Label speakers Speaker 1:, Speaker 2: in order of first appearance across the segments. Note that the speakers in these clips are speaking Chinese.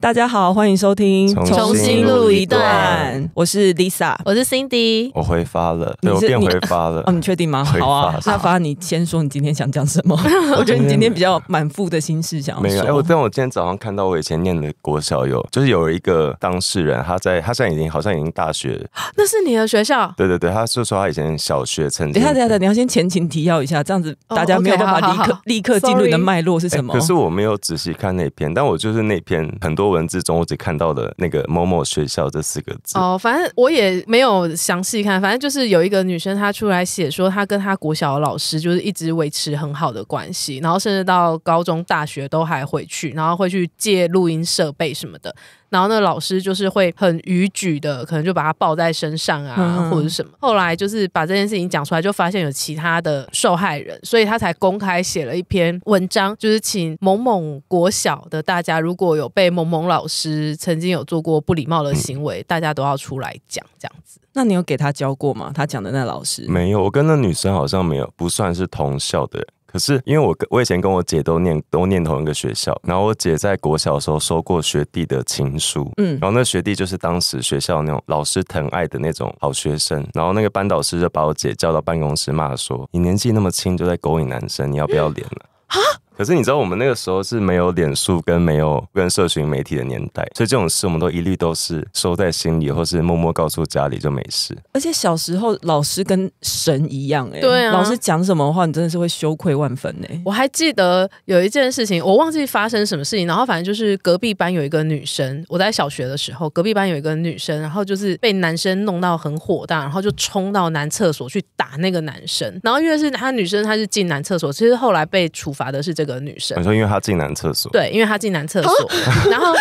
Speaker 1: 大家好，欢迎收听重新录一段。我是 Lisa，我是 Cindy。我回发了，对我变回发了。哦，你确定吗？好啊，那发你先说，你今天想讲什么？我觉得你今天比较满腹的心事，想没有？哎，我但
Speaker 2: 我今天早上看到我以前念的国小有，就是有一个当事人，他在他现在已经好像已经大学。
Speaker 1: 那是你的学校？
Speaker 2: 对对对，他说说他以前小学曾经。等一等，
Speaker 1: 等一等，你要先前情提要一下，这样子大家没有办法立刻立刻进入的脉络是什么？可
Speaker 2: 是我没有仔细看那篇，但我就是那篇很多。文字中我只看到了那个某某学校这四个字。
Speaker 3: 哦，反正我也没有详细看，反正就是有一个女生她出来写说，她跟她国小的老师就是一直维持很好的关系，然后甚至到高中、大学都还回去，然后会去借录音设备什么的。然后那老师就是会很逾矩的，可能就把他抱在身上啊，或者什么。后来就是把这件事情讲出来，就发现有其他的受害人，所以他才公开写了一篇文章，就是请某某国小的大家如果有被某某。老师曾经有做过不礼貌的行为，大家都要出来讲这样子。
Speaker 1: 那你有给他教过吗？他讲的那老师没有，我跟那
Speaker 2: 女生好像没有，不算是同校的。可是因为我我以前跟我姐都念都念同一个学校，然后我姐在国小的时候收过学弟的情书，嗯，然后那学弟就是当时学校那种老师疼爱的那种好学生，然后那个班导师就把我姐叫到办公室骂说：“你年纪那么轻就在勾引男生，你要不要脸了？”啊？可是你知道，我们那个时候是没有脸书跟没有跟社群媒体的年代，所以这种事我们都一律都是收在心里，或是默默告诉家里就没事。
Speaker 1: 而且小时候老师跟神一样哎，老师讲什么话，你真的是会羞愧万分呢。
Speaker 3: 我还记得有一件事情，我忘记发生什么事情，然后反正就是隔壁班有一个女生，我在小学的时候，隔壁班有一个女生，然后就是被男生弄到很火大，然后就冲到男厕所去打那个男生。然后因为是她女生，她是进男厕所，其实后来被处罚的是这。个女生，你
Speaker 2: 说因为她进男厕所，
Speaker 3: 对，因为她进男厕所，然后，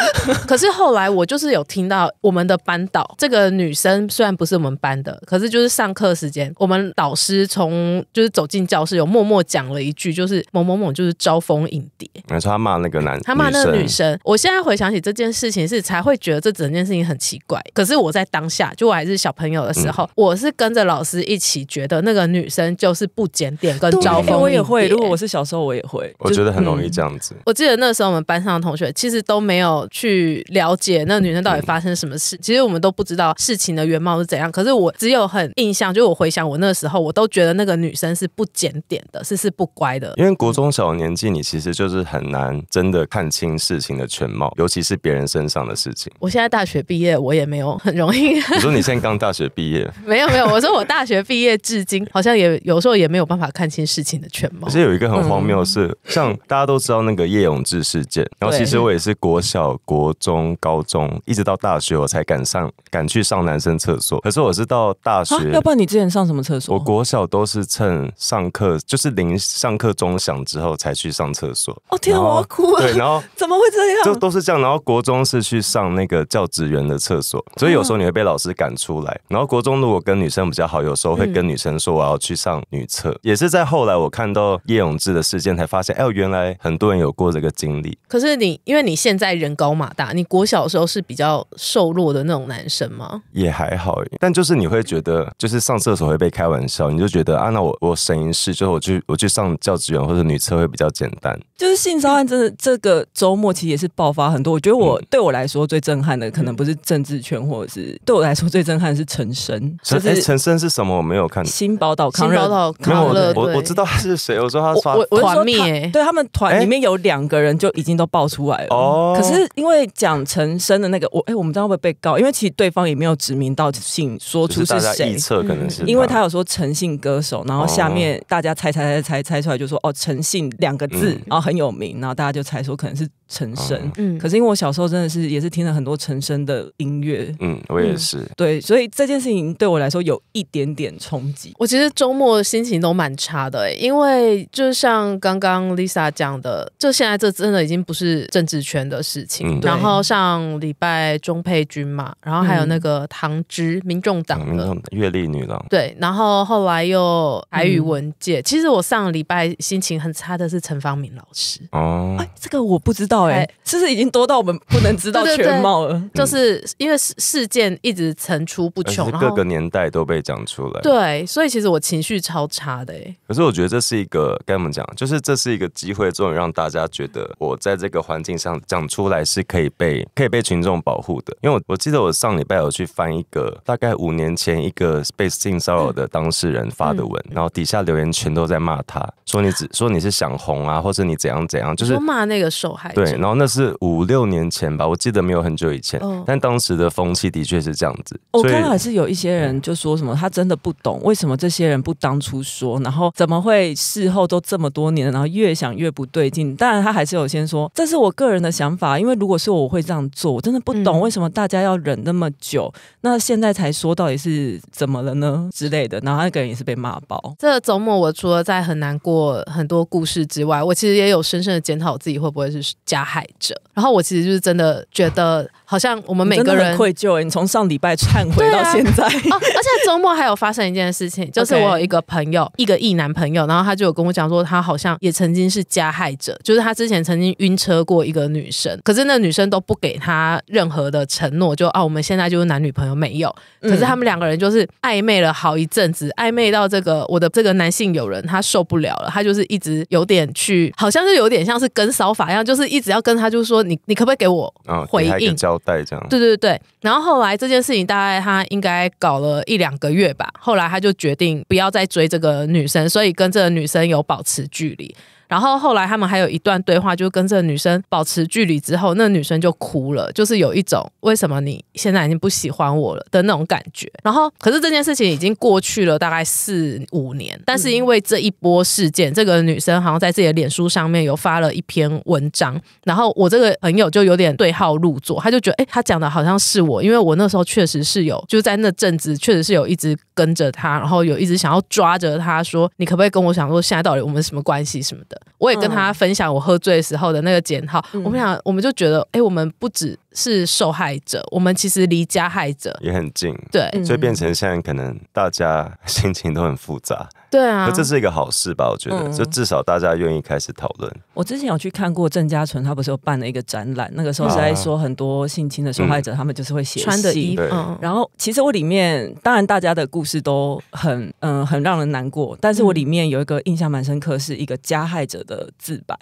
Speaker 3: 可是后来我就是有听到我们的班导这个女生虽然不是我们班的，可是就是上课时间，我们老师从就是走进教室，有默默讲了一句，就是某某某就是招蜂引蝶，
Speaker 2: 没说他骂那个男，他骂那个女生。
Speaker 3: 我现在回想起这件事情，是才会觉得这整件事情很奇怪。可是我在当下，就我还是小朋友的时候，我是跟着老师一起觉得那个女生就是不检点跟招蜂，我也
Speaker 1: 会。如果我是小时候，我也会。觉得很容易这样
Speaker 3: 子。我记得那时候我们班上的同学其实都没有去了解那女生到底发生什么事。其实我们都不知道事情的原貌是怎样。可是我只有很印象，就我回想我那时候，我都觉得那个女生是不检点的，是是不乖的。因为
Speaker 2: 国中小年纪，你其实就是很难真的看清事情的全貌，尤其是别人身上的事情。
Speaker 3: 我现在大学毕业，我也没有很容易。我 说你
Speaker 2: 现在刚大学毕业，
Speaker 3: 没有没有。我说我大学毕业至今，好像也有时候也没有办法看清事情的全貌。其
Speaker 2: 实有一个很荒谬的是，像。大家都知道那个叶永志事件，然后其实我也是国小、国中、高中，一直到大学我才敢上、敢去上男生厕所。可是我是到大学，要不
Speaker 1: 然你之前上什么厕所？我
Speaker 2: 国小都是趁上课，就是铃上课钟响之后才去上厕所。
Speaker 1: 哦，天啊，我哭了。对，然后 怎么会这样？就都
Speaker 2: 是这样。然后国中是去上那个教职员的厕所，所以有时候你会被老师赶出来。然后国中如果跟女生比较好，有时候会跟女生说我要去上女厕。也是在后来我看到叶永志的事件，才发现，哎。原来很多人有过这个经历。
Speaker 3: 可是你，因为你现在人高马大，你国小的时候是比较瘦弱的那种男生吗？
Speaker 2: 也还好，但就是你会觉得，就是上厕所会被开玩笑，你就觉得啊，那我我省一事，之后，我去我去上教职员或者女厕会比较简单。
Speaker 1: 就是性骚真的这个周末其实也是爆发很多。我觉得我对我来说最震撼的，可能不是政治圈，或者是对我来说最震撼的是陈升。陈陈
Speaker 2: 升是什么？我没有看。新宝岛康乐。没有，我我知道他是谁。我说他刷团灭。
Speaker 1: 对他们团里面有两个人就已经都爆出来了，可是因为蒋陈生的那个我哎，我们知道会不会被告？因为其实对方也没有指名道姓说出是谁，大测可能是，因为他有说诚信歌手，然后下面大家猜猜猜猜猜出来，就说哦诚信两个字，然后很有名，然后大家就猜说可能是。陈升，嗯，可是因为我小时候真的是也是听了很多陈升的音乐，嗯，我也是，对，所以这件事情对我来说有一点点冲击。
Speaker 3: 我其实周末心情都蛮差的，因为就像刚刚 Lisa 讲的，就现在这真的已经不是政治圈的事情。然后上礼拜钟佩君嘛，然后还有那个唐芝，民众党的
Speaker 2: 阅历女郎，
Speaker 3: 对，然后后来又海宇文界。其实我上礼拜心情很差的是陈方明老
Speaker 1: 师哦。
Speaker 3: 这个我不知道哎，
Speaker 1: 是不是已经多到我们不能知道全貌了？
Speaker 3: 就是因为事事件一直层出不穷，各个
Speaker 2: 年代都被讲出来。
Speaker 3: 对，所以其实我情绪超差的哎。
Speaker 2: 可是我觉得这是一个，该怎么讲，就是这是一个机会，终于让大家觉得我在这个环境上讲出来是可以被可以被群众保护的。因为我我记得我上礼拜有去翻一个大概五年前一个被性骚扰的当事人发的文，然后底下留言全都在骂他，说你只说你是想红啊，或者你怎样怎样，就是
Speaker 3: 骂你。这个受害者对，然
Speaker 2: 后那是五六年前吧，我记得没有很久以前，但当时的风气的确是这样子。我看到还是
Speaker 1: 有一些人就说什么，他真的不懂为什么这些人不当初说，然后怎么会事后都这么多年，然后越想越不对劲。当然，他还是有先说，这是我个人的想法，因为如果是我会这样做，我真的不懂为什么大家要忍那么久，那现在才说到底是怎么了呢之类的。然后那个人也是被骂爆。
Speaker 3: 这周末我除了在很难过很多故事之外，我其实也有深深的检讨自己会不会是加害者？然后我其实就是真的觉得。好像我们每个人愧
Speaker 1: 疚。你从上礼拜忏悔到现在，
Speaker 3: 哦，而且周末还有发生一件事情，就是我有一个朋友，一个异男朋友，然后他就有跟我讲说，他好像也曾经是加害者，就是他之前曾经晕车过一个女生，可是那女生都不给他任何的承诺，就啊，我们现在就是男女朋友，没有。可是他们两个人就是暧昧了好一阵子，暧昧到这个我的这个男性友人他受不了了，他就是一直有点去，好像是有点像是跟骚法一样，就是一直要跟他，就是说你你可不可以给我
Speaker 2: 回应？戴这样，对
Speaker 3: 对对，然后后来这件事情大概他应该搞了一两个月吧，后来他就决定不要再追这个女生，所以跟这个女生有保持距离。然后后来他们还有一段对话，就跟这个女生保持距离之后，那女生就哭了，就是有一种为什么你现在已经不喜欢我了的那种感觉。然后，可是这件事情已经过去了大概四五年，但是因为这一波事件，这个女生好像在自己的脸书上面有发了一篇文章。然后我这个朋友就有点对号入座，他就觉得哎，他讲的好像是我，因为我那时候确实是有，就是在那阵子确实是有一直跟着他，然后有一直想要抓着他说，你可不可以跟我想说现在到底我们什么关系什么的。我也跟他分享我喝醉的时候的那个减号，我们俩我们就觉得，哎，我们不止。是受害者，我们其实离加害者
Speaker 2: 也很近，对，所以变成现在可能大家心情都很复杂，
Speaker 3: 对
Speaker 1: 啊，这是
Speaker 2: 一个好事吧？我觉得，就至少大家愿意开始讨论。
Speaker 1: 我之前有去看过郑家淳，他不是有办了一个展览，那个时候是在说很多性侵的受害者，他们就是会写信。然后，其实我里面当然大家的故事都很嗯很让人难过，但是我里面有一个印象蛮深刻，是一个加害者的自白，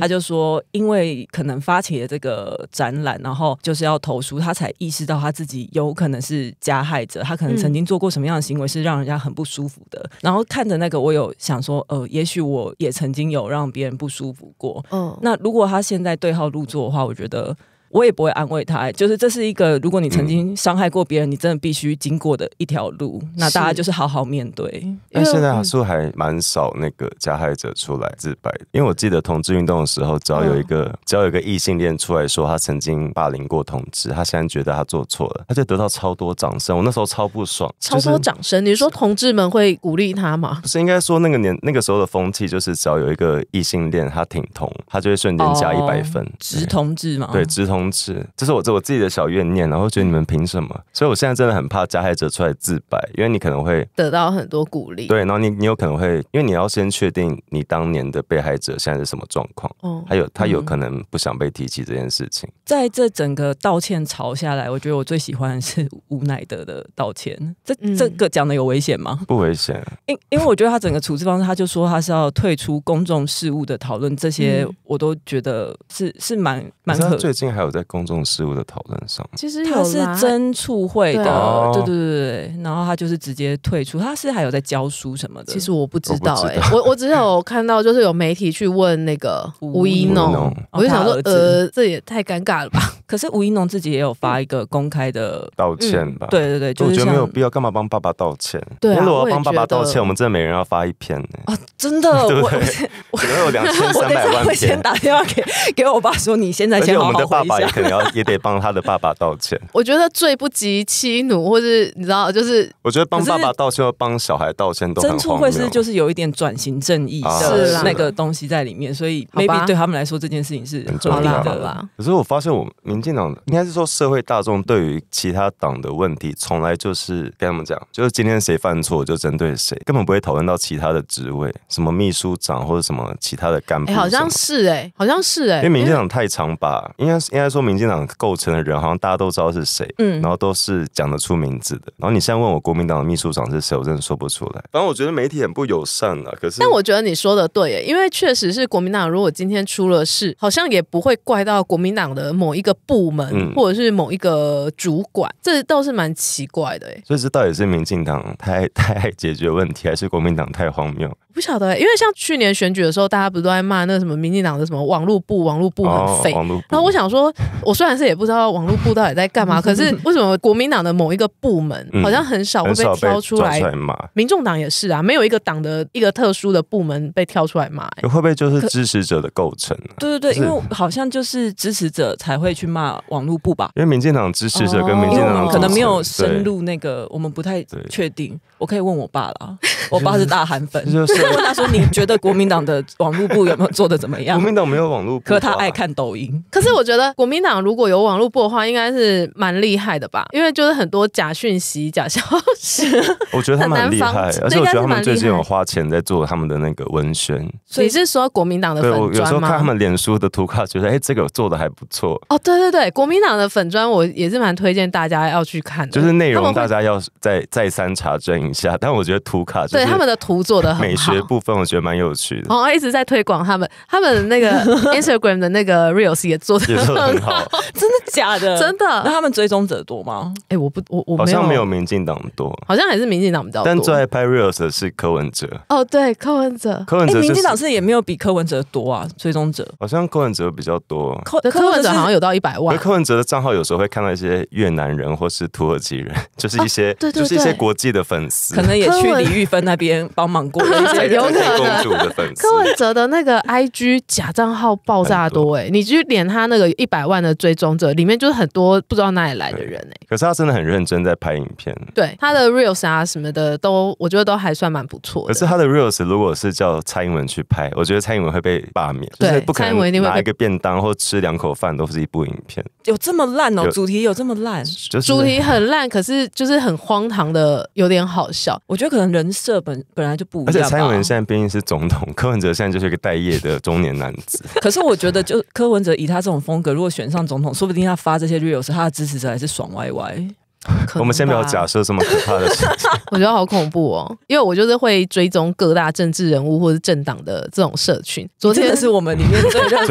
Speaker 1: 他就说因为可能发起了这个展览，然后。就是要投诉他才意识到他自己有可能是加害者，他可能曾经做过什么样的行为是让人家很不舒服的。然后看着那个，我有想说，呃，也许我也曾经有让别人不舒服过。嗯，那如果他现在对号入座的话，我觉得。我也不会安慰他，就是这是一个，如果你曾经伤害过别人，你真的必须经过的一条路。那大家就是好好面对。但现在好
Speaker 2: 像还蛮少那个加害者出来自白，因为我记得同志运动的时候，只要有一个只要有一个异性恋出来说他曾经霸凌过同志，他现在觉得他做错了，他就得到超多掌声。我那时候超不爽，超多
Speaker 3: 掌声。你说同志们会鼓励他吗？不是，应该
Speaker 2: 说那个年那个时候的风气就是，只要有一个异性恋他挺同，他就会瞬间加一百分，
Speaker 1: 直
Speaker 3: 同志嘛，对，
Speaker 2: 直同。通制，这是我这我自己的小怨念，然后觉得你们凭什么？所以我现在真的很怕加害者出来自白，因为你可能会
Speaker 3: 得到很多鼓励。对，
Speaker 2: 然后你你有可能会，因为你要先确定你当年的被害者现在是什么状况，哦，还有他有可能不想被提起这件事情。
Speaker 1: 在这整个道歉潮下来，我觉得我最喜欢是吴奈德的道歉。这这个讲的有危险吗？不危险。因因为我觉得他整个处置方式，他就说他是要退出公众事务的讨论，这些我都觉得是是蛮蛮可。最近
Speaker 2: 还有。在公众事务的讨论上，
Speaker 3: 其实他是真促会的，
Speaker 1: 对对对，然后他就是直接退出。他是还有在教书什么的，其实我不知道哎，我
Speaker 3: 我只有看到就是有媒体去问那个吴一农，我就想说，呃，这也太尴尬了吧？
Speaker 1: 可是吴一农自己也有发一个公开的道歉吧？对对对，我觉得没有
Speaker 2: 必要，干嘛帮爸爸道歉？如果我要帮爸爸道歉，我们真的每人要发一篇啊，
Speaker 3: 真的，我 我能有两千三百会先打电话给给我爸说，你现在先好好。也可能要，
Speaker 2: 也得帮他的爸爸道歉。
Speaker 3: 我觉得最不及妻奴，或是你知道，就是
Speaker 2: 我觉得帮爸爸道歉和帮小孩道歉都很荒谬。会是
Speaker 3: 就是有
Speaker 1: 一点转型正义的那个东西在里面，所以 maybe 对他们来说这件事情是很重
Speaker 2: 要的。可是我发现，我民进党应该是说社会大众对于其他党的问题，从来就是跟他们讲，就是今天谁犯错就针对谁，根本不会讨论到其他的职位，什么秘书长或者什么其他的干部。好像
Speaker 3: 是哎，好像是哎，因为民进党
Speaker 2: 太常把，应该是应该。说民进党构成的人好像大家都知道是谁，嗯，然后都是讲得出名字的。然后你现在问我国民党的秘书长是谁，我真的说不出来。反正我觉得媒体很不友善了，可是但
Speaker 3: 我觉得你说的对，因为确实是国民党如果今天出了事，好像也不会怪到国民党的某一个部门或者是某一个主管，这倒是蛮奇怪的。哎，
Speaker 2: 所以这到底是民进党太太解决问题，还是国民党太荒谬？
Speaker 3: 不晓得，因为像去年选举的时候，大家不都在骂那什么民进党的什么网络部，网络部很废。然后我想说。我虽然是也不知道网络部到底在干嘛，可是为什么国民党的某一个部门好像很少会被挑出来民众党也是啊，没有一个党的一个特殊的部门被挑出来骂。
Speaker 2: 会不会就是支持者的构成？
Speaker 3: 对对对，因为好像
Speaker 1: 就是支持者才会去骂网络部吧？因为民进党支持者跟民进党可能没有深入那个，我们不太确定。我可以问我爸了，我爸是大韩粉。就是问他说你觉得国民党的网络部有没有做的怎么样？国民党没有网络部，可他爱看抖音。
Speaker 3: 可是我觉得国民党如果有网络部的话，应该是蛮厉害的吧？因为就是很多假讯息、假消息。我觉得他蛮厉害，而且我觉得他们最近有
Speaker 2: 花钱在做他们的那个文宣。
Speaker 3: 你是说国民党的粉砖吗？有时候看他们
Speaker 2: 脸书的图卡，觉得哎，这个做的还不错。
Speaker 3: 哦，对对对，国民党的粉砖，我也是蛮推荐大家要去看的。就
Speaker 2: 是内容，大家要再再三查证。下，但我觉得图卡对他们的
Speaker 3: 图做的很美
Speaker 2: 学部分我觉得蛮有趣的。然
Speaker 3: 后一直在推广他们，他们那个 Instagram 的那个 Reels 也做的很好，真的假的？真的？那他们追踪者多吗？哎，我不，我我好像没有
Speaker 2: 民进党多，
Speaker 3: 好像还是民进党比较多。但最
Speaker 2: 爱拍 Reels 的是柯文哲
Speaker 3: 哦，对，柯文哲，柯文哲，民进党是
Speaker 2: 也没有比柯文哲多啊，追踪者好像柯文哲比较多，
Speaker 3: 柯文哲好像有到一百万。
Speaker 2: 柯文哲的账号有时候会看到一些越南人或是土耳其人，就是一些就是一些国际的粉丝。可
Speaker 1: 能也去李玉芬那边帮忙过一些，
Speaker 2: 有可能。
Speaker 3: 柯文哲的那个 IG 假账号爆炸多哎，你去点他那个一百万的追踪者，里面就是很多不知道哪里来的人哎。
Speaker 2: 可是他真的很认真在拍影片，
Speaker 3: 对他的 Reels 啊什么的都，我觉得都还算蛮不错。
Speaker 2: 可是他的 Reels 如果是叫蔡英文去拍，我觉得蔡英文会被罢免，对，不可能拿一个便当或吃两口饭都是一部影片。
Speaker 3: 有这么烂哦？主题有这么烂？主题很烂，可是就是很荒唐的有点好。我觉得可能人设本本来就不一样。而且蔡英文现
Speaker 2: 在毕竟是总统，柯文哲现在就是一个待业的中年男子。
Speaker 3: 可是我觉得，就柯文哲以
Speaker 1: 他这种风格，如果选上总统，说不定他发这些 r e e l 时，他的支持者还是爽歪歪。我们先
Speaker 2: 不要假设这么可怕的事
Speaker 1: 情。
Speaker 3: 我觉得好恐怖哦，因为我就是会追踪各大政治人物或者政党的这种社群。昨天是
Speaker 1: 我们里面最热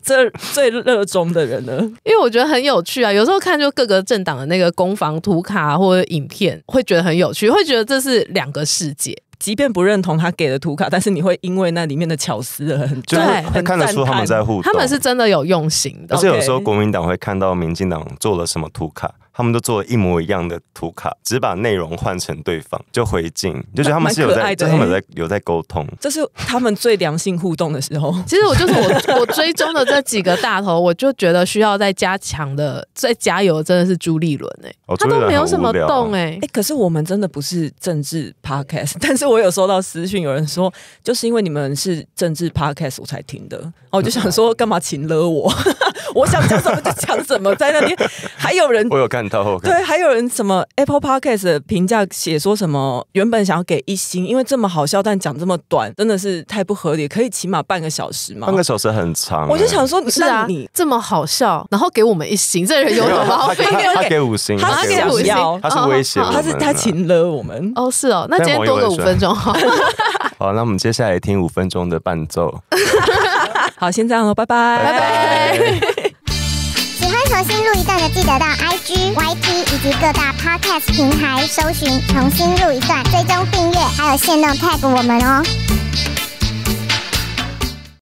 Speaker 1: 最最最热衷的人了，
Speaker 3: 因为我觉得很有趣啊。有时候看就各个政党的那个攻防图卡或者影片，会觉得很有趣，会觉得这是两个世界。即便不认同他
Speaker 1: 给的图卡，但是你会因为那里面的巧思而很对，看得出他们在互动。他们是真的有
Speaker 3: 用心的。而且有时候国
Speaker 2: 民党会看到民进党做了什么图卡。他们都做了一模一样的图卡，只把内容换成对方就回敬，就觉得他们是有在，他们有在有在沟通，
Speaker 3: 这
Speaker 1: 是他们最良性互动的时候。其 实我就是我，我追
Speaker 3: 踪的这几个大头，我就觉得需要再加强的、再加油，真的是朱立伦哎，他都没有什么动哎哎，可是我们真的不是政治 podcast，
Speaker 1: 但是我有收到私讯，有人说就是因为你们是政治 podcast 我才听的，我就想说 干嘛请了我。我想讲什么就讲什么，在那边还有人，我有看到。对，还有人什么 Apple Podcast 评价写说什么，原本想要给一星，因为这么好笑，但讲这么短，真的是太不合理，可以起码半个小时嘛？半个小
Speaker 2: 时很长。我就想
Speaker 1: 说，
Speaker 3: 是啊，你这么好笑，然后给我们一星，这人有什么？他给五星，他给五星，
Speaker 2: 他是威胁他是他
Speaker 3: 请了我们。哦，是哦，那今天多了五分钟。好，
Speaker 2: 那我们接下来听五分钟的伴奏。
Speaker 1: 好，先这样喽，拜拜，拜
Speaker 3: 拜。重新录一段的，记得到 IG、YT 以及各大 Podcast 平台搜寻“重新录一段”，追踪订阅，还有限定 tag 我们哦。